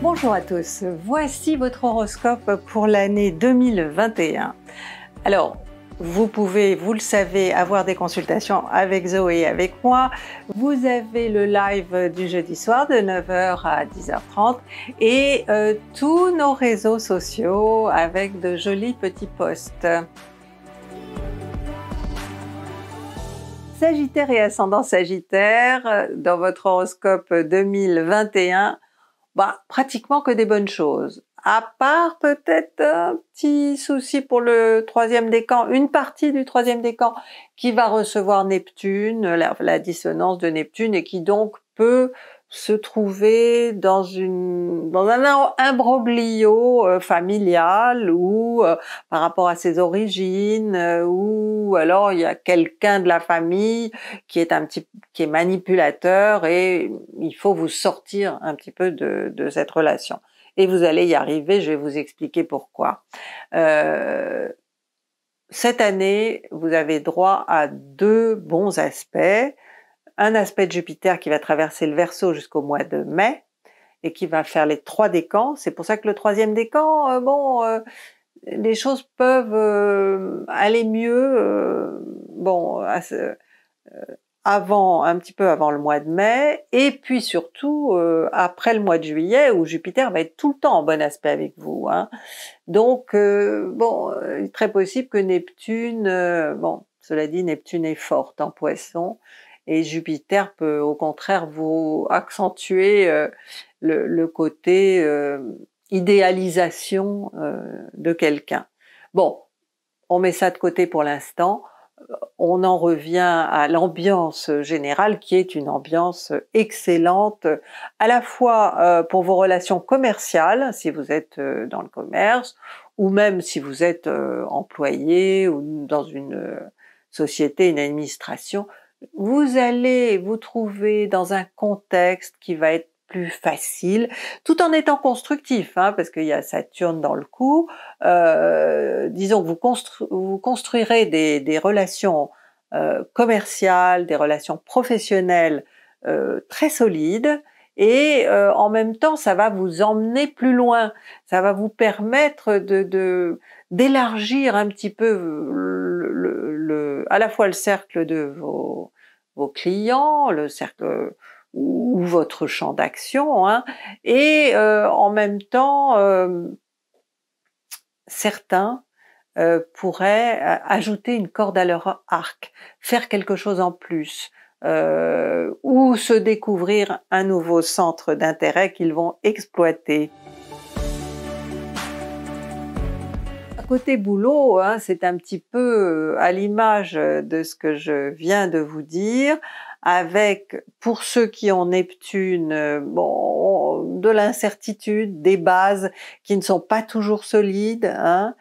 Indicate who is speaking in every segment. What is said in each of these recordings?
Speaker 1: Bonjour à tous, voici votre horoscope pour l'année 2021. Alors, vous pouvez, vous le savez, avoir des consultations avec Zoé et avec moi. Vous avez le live du jeudi soir de 9h à 10h30 et euh, tous nos réseaux sociaux avec de jolis petits posts. Sagittaire et ascendant Sagittaire, dans votre horoscope 2021, bah, pratiquement que des bonnes choses. À part peut-être un petit souci pour le troisième décan, une partie du troisième décan qui va recevoir Neptune, la dissonance de Neptune et qui donc peut se trouver dans une dans un imbroglio euh, familial ou euh, par rapport à ses origines euh, ou alors il y a quelqu'un de la famille qui est un petit qui est manipulateur et il faut vous sortir un petit peu de, de cette relation et vous allez y arriver je vais vous expliquer pourquoi cette année vous avez droit à deux bons aspects un aspect de Jupiter qui va traverser le Verseau jusqu'au mois de mai et qui va faire les trois décans. C'est pour ça que le troisième décan, euh, bon, euh, les choses peuvent euh, aller mieux, bon, avant, un petit peu avant le mois de mai, et puis surtout après le mois de juillet où Jupiter va être tout le temps en bon aspect avec vous. Hein. Donc, bon, il est très possible que Neptune, bon, cela dit, Neptune est forte en poisson et Jupiter peut au contraire vous accentuer euh, le, côté euh, idéalisation euh, de quelqu'un. Bon, on met ça de côté pour l'instant. On en revient à l'ambiance générale qui est une ambiance excellente à la fois pour vos relations commerciales, si vous êtes dans le commerce, ou même si vous êtes employé ou dans une société, une administration, vous allez vous trouver dans un contexte qui va être plus facile, tout en étant constructif, hein, parce qu'il y a Saturne dans le coup. Euh, disons que vous, construirez des, relations euh, commerciales, des relations professionnelles euh, très solides, et euh, en même temps, ça va vous emmener plus loin, ça va vous permettre de d'élargir un petit peu à la fois le cercle de vos, clients, le cercle ou votre champ d'action, hein, et euh, en même temps, euh, certains euh, pourraient ajouter une corde à leur arc, faire quelque chose en plus, ou se découvrir un nouveau centre d'intérêt qu'ils vont exploiter. côté boulot, hein, c'est un petit peu euh, à l'image euh, de ce que je viens de vous dire, avec, pour ceux qui ont Neptune, euh, bon, de l'incertitude, des bases qui ne sont pas toujours solides, hein.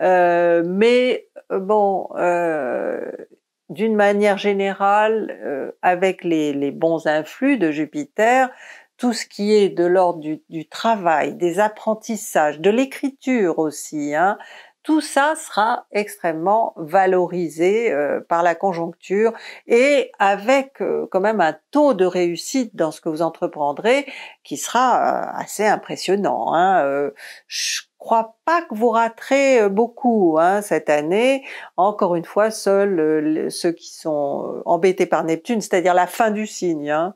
Speaker 1: mais bon, d'une manière générale, avec les, bons influx de Jupiter, tout ce qui est de l'ordre du, travail, des apprentissages, de l'écriture aussi, hein, tout ça sera extrêmement valorisé euh, par la conjoncture et avec euh, quand même un taux de réussite dans ce que vous entreprendrez qui sera euh, assez impressionnant. Hein. Je crois pas que vous raterez beaucoup hein, cette année. Encore une fois, seuls ceux qui sont embêtés par Neptune, c'est-à-dire la fin du signe, hein,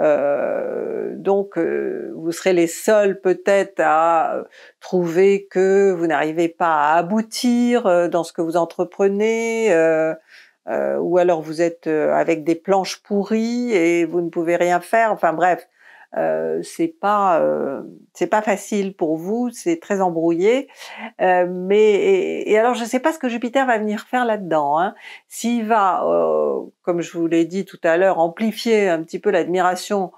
Speaker 1: euh, donc, euh, vous serez les seuls peut-être à euh, trouver que vous n'arrivez pas à aboutir dans ce que vous entreprenez, ou alors vous êtes avec des planches pourries et vous ne pouvez rien faire. Enfin bref, euh, c'est pas euh, c'est pas facile pour vous, c'est très embrouillé. Euh, mais et, alors je sais pas ce que Jupiter va venir faire là-dedans. Hein. S'il va, comme je vous l'ai dit tout à l'heure, amplifier un petit peu l'admiration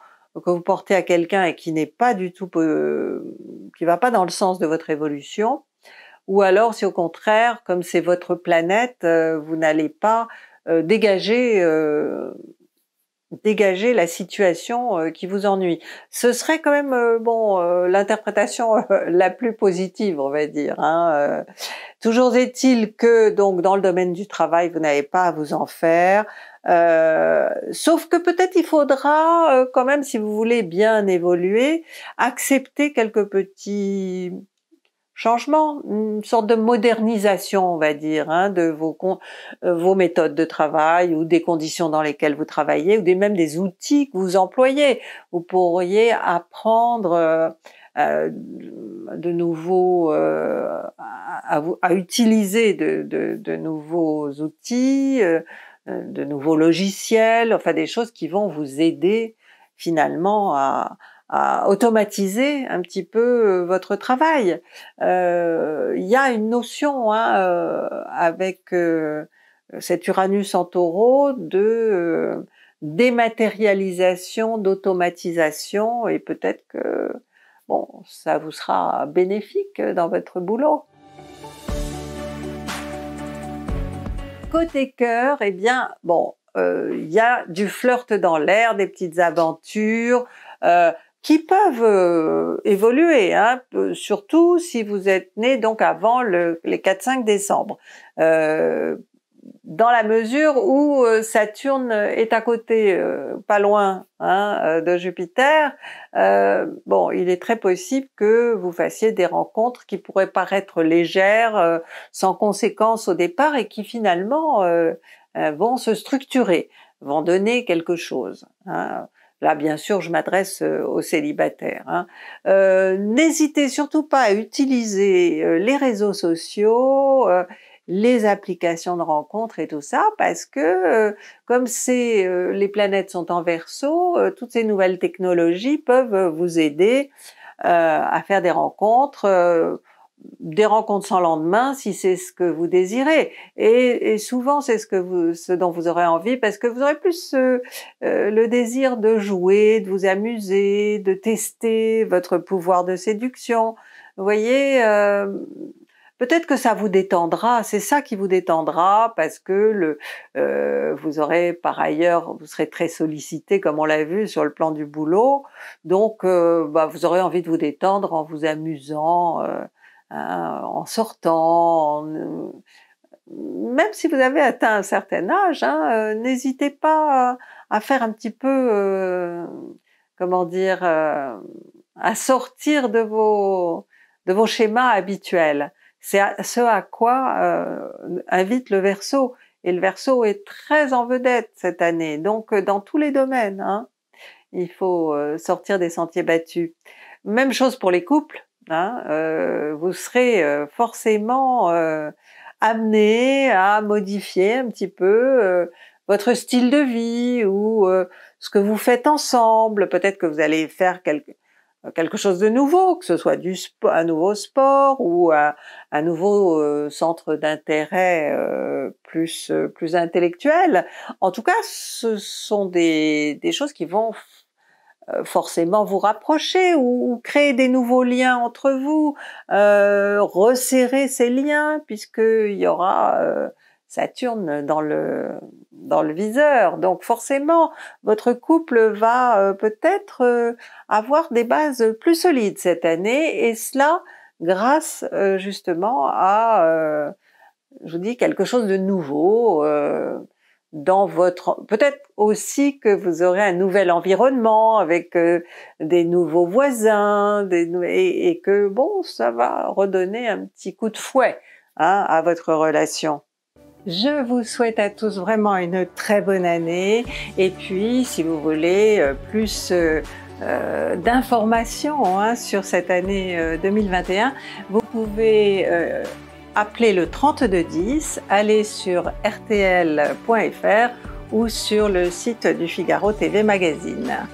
Speaker 1: que vous portez à quelqu'un et qui n'est pas du tout qui va pas dans le sens de votre évolution, ou alors si au contraire, comme c'est votre planète, vous n'allez pas dégager dégager la situation euh, qui vous ennuie. Ce serait quand même euh, bon euh, l'interprétation la plus positive, on va dire. Hein, Toujours est-il que donc dans le domaine du travail, vous n'avez pas à vous en faire. sauf que peut-être il faudra quand même, si vous voulez bien évoluer, accepter quelques petits changement, une sorte de modernisation, on va dire, hein, de vos, euh, vos méthodes de travail ou des conditions dans lesquelles vous travaillez ou des, même des outils que vous employez. Vous pourriez apprendre euh, euh, de nouveaux, à, utiliser de, de nouveaux outils, de nouveaux logiciels, enfin des choses qui vont vous aider finalement à, à automatiser un petit peu euh, votre travail. Euh, il y a une notion hein, euh, avec cet Uranus en taureau de dématérialisation, d'automatisation et peut-être que bon, ça vous sera bénéfique dans votre boulot. Côté cœur, eh bien, bon, il y a du flirt dans l'air, des petites aventures, qui peuvent euh, évoluer, hein, euh, surtout si vous êtes né donc avant le, les 4-5 décembre, euh, dans la mesure où euh, Saturne est à côté, pas loin hein, de Jupiter. bon, il est très possible que vous fassiez des rencontres qui pourraient paraître légères, sans conséquences au départ, et qui finalement vont se structurer, vont donner quelque chose. Hein. Là, bien sûr, je m'adresse euh, aux célibataires. Hein. Euh, n'hésitez surtout pas à utiliser euh, les réseaux sociaux, les applications de rencontres et tout ça, parce que comme c'est les planètes sont en verso, toutes ces nouvelles technologies peuvent vous aider à faire des rencontres des rencontres sans lendemain si c'est ce que vous désirez. Et, souvent, c'est ce, que ce dont vous aurez envie parce que vous aurez plus euh, euh, le désir de jouer, de vous amuser, de tester votre pouvoir de séduction. Vous voyez, euh, peut-être que ça vous détendra, c'est ça qui vous détendra parce que le, vous aurez par ailleurs, vous serez très sollicité comme on l'a vu sur le plan du boulot, donc bah, vous aurez envie de vous détendre en vous amusant. Euh, en sortant, euh, même si vous avez atteint un certain âge, hein, euh, n'hésitez pas à faire un petit peu, comment dire, à sortir de vos, schémas habituels. C'est ce à quoi invite le verso. Et le verso est très en vedette cette année, donc dans tous les domaines. Hein, il faut sortir des sentiers battus. Même chose pour les couples. Hein, euh, vous serez euh, forcément euh, amené à modifier un petit peu votre style de vie ou ce que vous faites ensemble. Peut-être que vous allez faire quelque, chose de nouveau, que ce soit du un nouveau sport ou un, un nouveau centre d'intérêt plus, plus intellectuel. En tout cas, ce sont des choses qui vont euh, forcément vous rapprocher ou, créer des nouveaux liens entre vous, euh, resserrer ces liens puisqu'il y aura euh, Saturne dans le, dans le viseur. Donc forcément, votre couple va euh, peut-être avoir des bases plus solides cette année et cela grâce justement à, je vous dis, quelque chose de nouveau dans votre peut-être aussi que vous aurez un nouvel environnement avec euh, des nouveaux voisins des, et, et, que bon ça va redonner un petit coup de fouet hein, à votre relation. Je vous souhaite à tous vraiment une très bonne année et puis si vous voulez euh, plus euh, d'informations hein, sur cette année 2021, vous pouvez appelez le 3210, allez sur rtl.fr ou sur le site du Figaro TV Magazine.